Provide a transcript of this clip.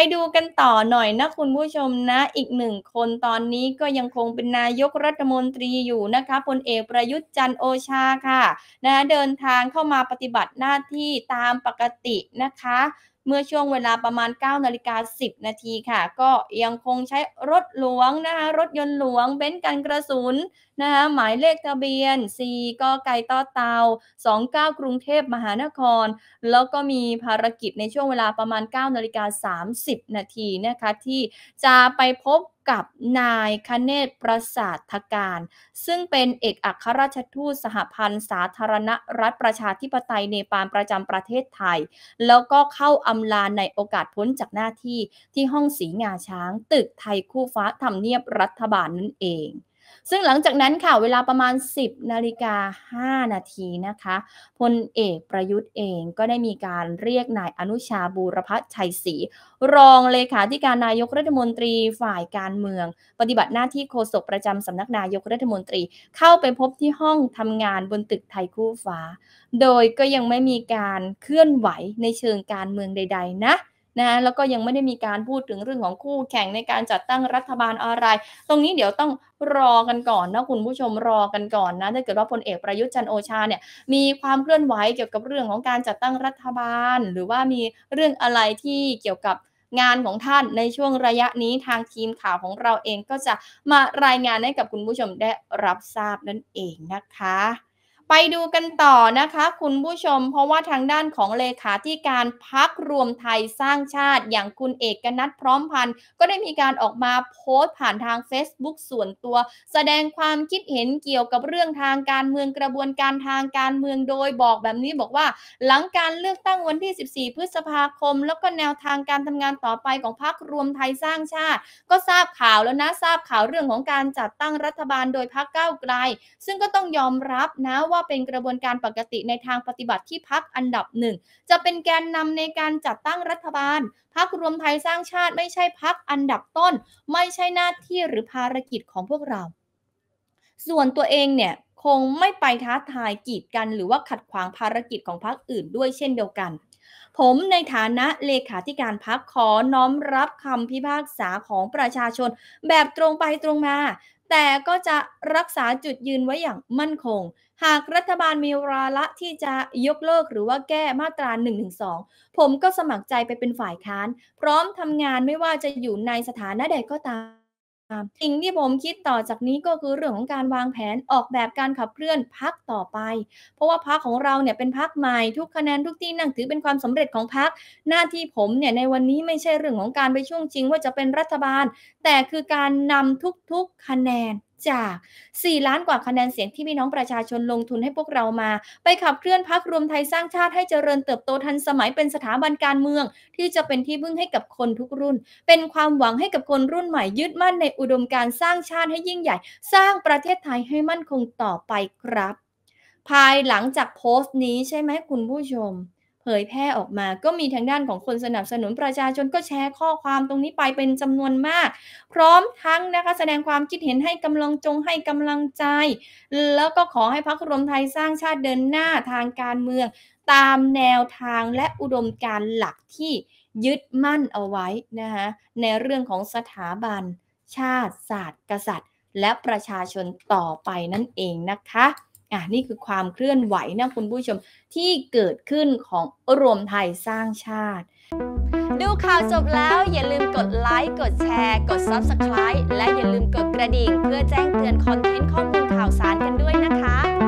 ไปดูกันต่อหน่อยนะคุณผู้ชมนะอีกหนึ่งคนตอนนี้ก็ยังคงเป็นนายกรัฐมนตรีอยู่นะคะพลเอกประยุทธ์จันโอชาค่ะนะเดินทางเข้ามาปฏิบัติหน้าที่ตามปกตินะคะ เมื่อช่วงเวลาประมาณ9นาฬิกา10 นาทีค่ะ ก็ยังคงใช้รถหลวงนะคะรถยนต์หลวงเบนซ์กันกระสุนนะคะหมายเลขทะเบียน4กไก่ต้อเตา 29 กรุงเทพมหานคร แล้วก็มีภารกิจในช่วงเวลาประมาณ 9 นาฬิกา30 นาทีนะคะที่จะไปพบกับนายคเนศประสาทการ ซึ่งเป็นเอกอัครราชทูตสหพันธ์สาธารณรัฐประชาธิปไตยเนปาลประจำประเทศไทย แล้วก็เข้าอำลาในโอกาสพ้นจากหน้าที่ที่ห้องสีงาช้างตึกไทยคู่ฟ้าทำเนียบรัฐบาลนั่นเองซึ่งหลังจากนั้นค่ะเวลาประมาณ 10นาฬิกา5นาทีนะคะพลเอกประยุทธ์เองก็ได้มีการเรียกนายอนุชาบูรพชัยศรีรองเลขาธิการนายกรัฐมนตรีฝ่ายการเมือง ปฏิบัติหน้าที่โฆษกประจำสำนักนายกรัฐมนตรีเข้าไปพบที่ห้องทำงานบนตึกไทยคู่ฟ้า โดยก็ยังไม่มีการเคลื่อนไหวในเชิงการเมืองใดๆ นะนะแล้วก็ยังไม่ได้มีการพูดถึงเรื่องของคู่แข่งในการจัดตั้งรัฐบาลอะไร ตรงนี้เดี๋ยวต้องรอกันก่อนนะคุณผู้ชมรอกันก่อนนะถ้าเกิดว่าพลเอกประยุทธ์จันโอชาเนี่ยมีความเคลื่อนไหวเกี่ยวกับเรื่องของการจัดตั้งรัฐบาล หรือว่ามีเรื่องอะไรที่เกี่ยวกับงานของท่านในช่วงระยะนี้ทางทีมข่าวของเราเองก็จะมารายงานให้กับคุณผู้ชมได้รับทราบนั่นเองนะคะไปดูกันต่อนะคะคุณผู้ชม เพราะว่าทางด้านของเลขาธิการพักรวมไทยสร้างชาติ อย่างคุณเอกนัทพร้อมพันธ์ก็ได้มีการออกมาโพสต์ผ่านทาง Facebook ส่วนตัว แสดงความคิดเห็นเกี่ยวกับเรื่องทางการเมืองกระบวนการทางการเมืองโดยบอกแบบนี้บอกว่า หลังการเลือกตั้งวันที่ 14 พฤษภาคม แล้วก็แนวทางการทำงานต่อไปของพักรวมไทยสร้างชาติ ก็ทราบข่าวแล้วนะ ทราบข่าวเรื่องของการจัดตั้งรัฐบาลโดยพักก้าไกล ซึ่งก็ต้องยอมรับนะว่าว่าเป็นกระบวนการปกติในทางปฏิบัติที่พักอันดับหนึ่งจะเป็นแกนนำในการจัดตั้งรัฐบาลพักรวมไทยสร้างชาติไม่ใช่พักอันดับต้น ไม่ใช่หน้าที่หรือภารกิจของพวกเรา ส่วนตัวเองเนี่ย คงไม่ไปท้าทายกีดกัน หรือว่าขัดขวางภารกิจของพรรคอื่นด้วยเช่นเดียวกันผมในฐานะเลขาธิการพักขอน้อมรับคำพิพากษาของประชาชน แบบตรงไปตรงมา แต่ก็จะรักษาจุดยืนไว้อย่างมั่นคง หากรัฐบาลมีวาระที่จะยกเลิกหรือว่าแก้มาตรา1นึผมก็สมัครใจไปเป็นฝ่ายค้าน พร้อมทำงานไม่ว่าจะอยู่ในสถานะใดก็ตามสิ่งที่ผมคิดต่อจากนี้ก็คือเรื่องของการวางแผนออกแบบการขับเคลื่อนพักต่อไป เพราะว่าพักของเราเนี่ยเป็นพักใหม่ ทุกคะแนนทุกที่นั่งถือเป็นความสำเร็จของพัก หน้าที่ผมเนี่ยในวันนี้ไม่ใช่เรื่องของการไปช่วงชิงว่าจะเป็นรัฐบาล แต่คือการนำทุกๆคะแนนจาก4ล้านกว่าคะแนนเสียงที่พี่น้องประชาชนลงทุนให้พวกเรามา ไปขับเคลื่อนพักรวมไทยสร้างชาติให้เจริญเติบโตทันสมัยเป็นสถาบันการเมือง ที่จะเป็นที่พึ่งให้กับคนทุกรุ่น เป็นความหวังให้กับคนรุ่นใหม่ยึดมั่นในอุดมการสร้างชาติให้ยิ่งใหญ่ สร้างประเทศไทยให้มั่นคงต่อไปครับ ภายหลังจากโพสต์นี้ใช่ไหมคุณผู้ชมผยแพร่ออกมาก็มีทางด้านของคนสนับสนุนประชาชนก็แชร์ข้อความตรงนี้ไปเป็นจำนวนมาก พร้อมทั้งนะคะแสดงความคิดเห็นให้กำลังจงให้กำลังใจ แล้วก็ขอให้พักรวมไทยสร้างชาติเดินหน้าทางการเมือง ตามแนวทางและอุดมการหลักที่ยึดมั่นเอาไว้นะคะในเรื่องของสถาบัน ชาติศาสตร์กษัตริย์ และประชาชนต่อไปนั่นเองนะคะอ่ะนี่คือความเคลื่อนไหวนะคุณผู้ชมที่เกิดขึ้นของรวมไทยสร้างชาติ ดูข่าวจบแล้วอย่าลืมกดไลค์กดแชร์ กด Subscribe และอย่าลืมกดกระดิ่งเพื่อแจ้งเตือนคอนเทนต์ข้อมูลข่าวสารกันด้วยนะคะ